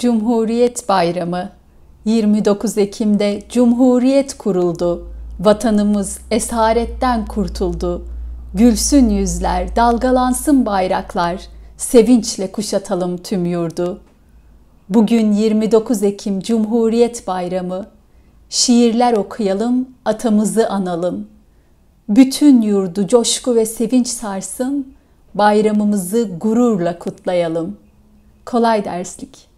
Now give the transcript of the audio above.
Cumhuriyet Bayramı 29 Ekim'de Cumhuriyet kuruldu. Vatanımız esaretten kurtuldu. Gülsün yüzler, dalgalansın bayraklar. Sevinçle kuşatalım tüm yurdu. Bugün 29 Ekim Cumhuriyet Bayramı. Şiirler okuyalım, atamızı analım. Bütün yurdu coşku ve sevinç sarsın. Bayramımızı gururla kutlayalım. Kolay derslik.